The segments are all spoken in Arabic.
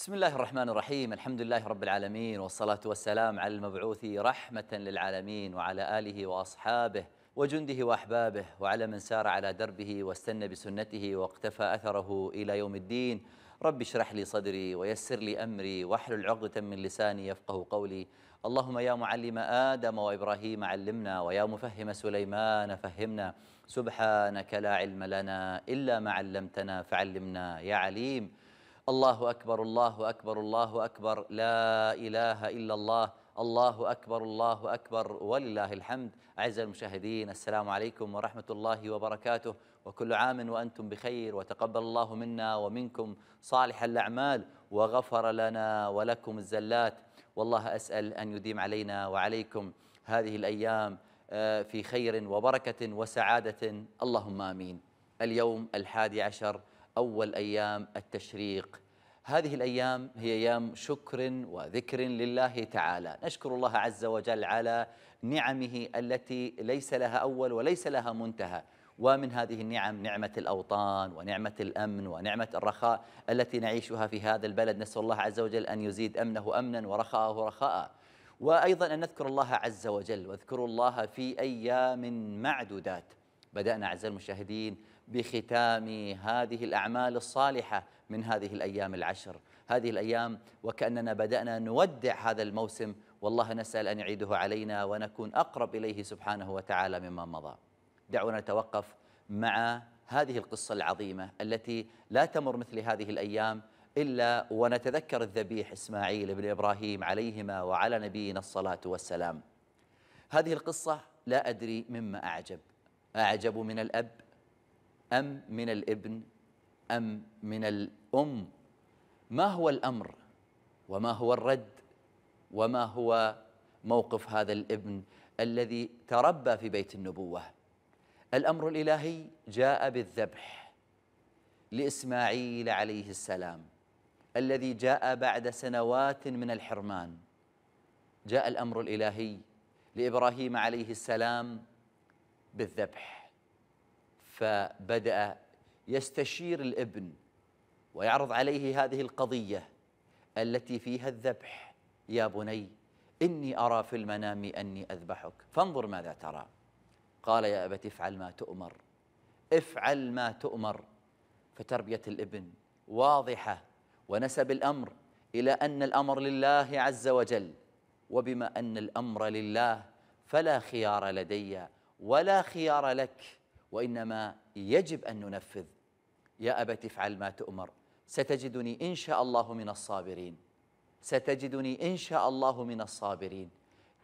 بسم الله الرحمن الرحيم الحمد لله رب العالمين والصلاة والسلام على المبعوث رحمة للعالمين وعلى آله وأصحابه وجنده وأحبابه وعلى من سار على دربه واستنى بسنته واقتفى أثره إلى يوم الدين رب اشرح لي صدري ويسر لي أمري واحلل العقدة من لساني يفقه قولي اللهم يا معلم آدم وإبراهيم علمنا ويا مفهم سليمان فهمنا سبحانك لا علم لنا إلا ما علمتنا فعلمنا يا عليم الله أكبر الله أكبر الله أكبر لا إله إلا الله الله أكبر الله أكبر ولله الحمد أعزائي المشاهدين السلام عليكم ورحمة الله وبركاته وكل عام وأنتم بخير وتقبل الله منا ومنكم صالح الأعمال وغفر لنا ولكم الزلات والله أسأل أن يديم علينا وعليكم هذه الأيام آه، في خير وبركة وسعادة اللهم آمين اليوم الحادي عشر أول أيام التشريق هذه الأيام هي أيام شكر وذكر لله تعالى نشكر الله عز وجل على نعمه التي ليس لها أول وليس لها منتهى ومن هذه النعم نعمة الأوطان ونعمة الأمن ونعمة الرخاء التي نعيشها في هذا البلد نسأل الله عز وجل أن يزيد أمنه أمنا ورخاءه رخاء وأيضا أن نذكر الله عز وجل واذكروا الله في أيام معدودات بدأنا أعزائي المشاهدين بختام هذه الأعمال الصالحة من هذه الأيام العشر هذه الأيام وكأننا بدأنا نودع هذا الموسم والله نسأل أن يعيده علينا ونكون أقرب إليه سبحانه وتعالى مما مضى دعونا نتوقف مع هذه القصة العظيمة التي لا تمر مثل هذه الأيام إلا ونتذكر الذبيح إسماعيل بن إبراهيم عليهما وعلى نبينا الصلاة والسلام هذه القصة لا أدري مما أعجب أعجب من الأب أم من الابن أم من الأم ما هو الأمر وما هو الرد وما هو موقف هذا الابن الذي تربى في بيت النبوة الأمر الإلهي جاء بالذبح لإسماعيل عليه السلام الذي جاء بعد سنوات من الحرمان جاء الأمر الإلهي لإبراهيم عليه السلام بالذبح فبدأ يستشير الابن ويعرض عليه هذه القضية التي فيها الذبح يا بني إني أرى في المنام أني أذبحك فانظر ماذا ترى قال يا أبت افعل ما تؤمر افعل ما تؤمر فتربية الابن واضحة ونسب الأمر إلى أن الأمر لله عز وجل وبما أن الأمر لله فلا خيار لدي ولا خيار لك وإنما يجب أن ننفذ يا أبت افعل ما تؤمر ستجدني إن شاء الله من الصابرين ستجدني إن شاء الله من الصابرين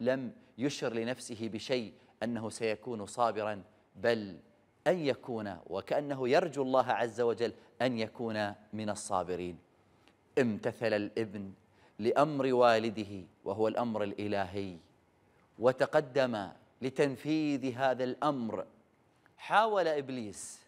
لم يشر لنفسه بشيء أنه سيكون صابرا بل أن يكون وكأنه يرجو الله عز وجل أن يكون من الصابرين امتثل الابن لأمر والده وهو الأمر الإلهي وتقدم لتنفيذ هذا الأمر حاول ابليس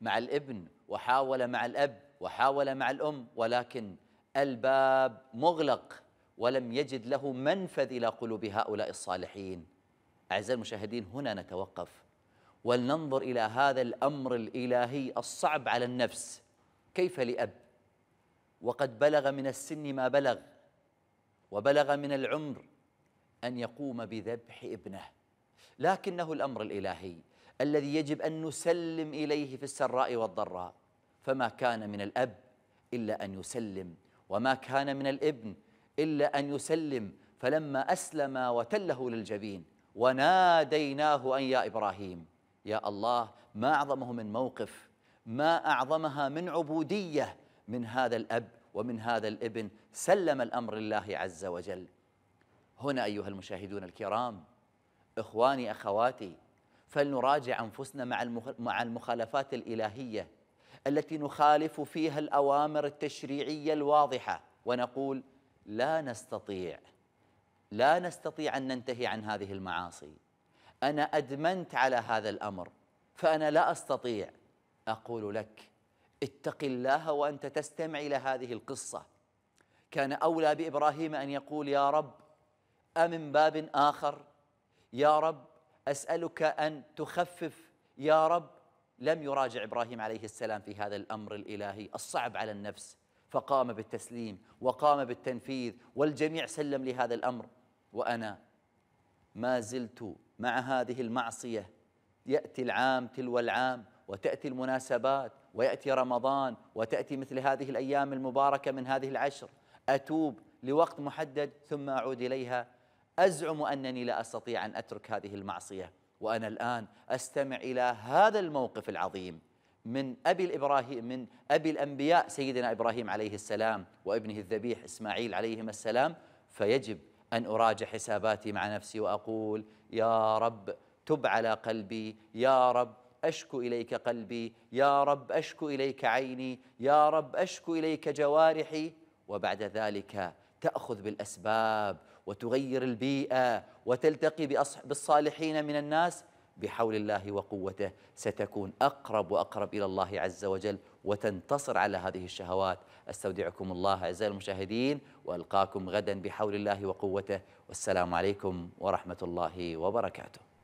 مع الابن وحاول مع الاب وحاول مع الام ولكن الباب مغلق ولم يجد له منفذ الى قلوب هؤلاء الصالحين. اعزائي المشاهدين هنا نتوقف ولننظر الى هذا الامر الالهي الصعب على النفس كيف لاب وقد بلغ من السن ما بلغ وبلغ من العمر ان يقوم بذبح ابنه لكنه الامر الالهي الذي يجب أن نسلم إليه في السراء والضراء فما كان من الأب إلا أن يسلم وما كان من الابن إلا أن يسلم فلما أسلم وتله للجبين وناديناه أن يا إبراهيم يا الله ما أعظمه من موقف ما أعظمها من عبودية من هذا الأب ومن هذا الابن سلم الأمر لله عز وجل هنا أيها المشاهدون الكرام إخواني أخواتي فلنراجع انفسنا مع مع المخالفات الالهيه التي نخالف فيها الاوامر التشريعيه الواضحه ونقول لا نستطيع لا نستطيع ان ننتهي عن هذه المعاصي انا ادمنت على هذا الامر فانا لا استطيع اقول لك اتق الله وانت تستمع الى هذه القصه كان اولى بابراهيم ان يقول يا رب امن باب اخر يا رب اسالك ان تخفف يا رب لم يراجع ابراهيم عليه السلام في هذا الامر الالهي الصعب على النفس فقام بالتسليم وقام بالتنفيذ والجميع سلم لهذا الامر وانا ما زلت مع هذه المعصيه ياتي العام تلو العام وتاتي المناسبات وياتي رمضان وتاتي مثل هذه الايام المباركه من هذه العشر اتوب لوقت محدد ثم اعود اليها أزعم أنني لا أستطيع أن أترك هذه المعصية وأنا الآن أستمع إلى هذا الموقف العظيم من أبي الإبراهيم من أبي الأنبياء سيدنا إبراهيم عليه السلام وابنه الذبيح إسماعيل عليهما السلام فيجب أن أراجع حساباتي مع نفسي وأقول يا رب تب على قلبي يا رب أشكو إليك قلبي يا رب أشكو إليك عيني يا رب أشكو إليك جوارحي وبعد ذلك تأخذ بالأسباب وتغير البيئة وتلتقي بالصالحين من الناس بحول الله وقوته ستكون أقرب وأقرب إلى الله عز وجل وتنتصر على هذه الشهوات أستودعكم الله أعزائي المشاهدين وألقاكم غدا بحول الله وقوته والسلام عليكم ورحمة الله وبركاته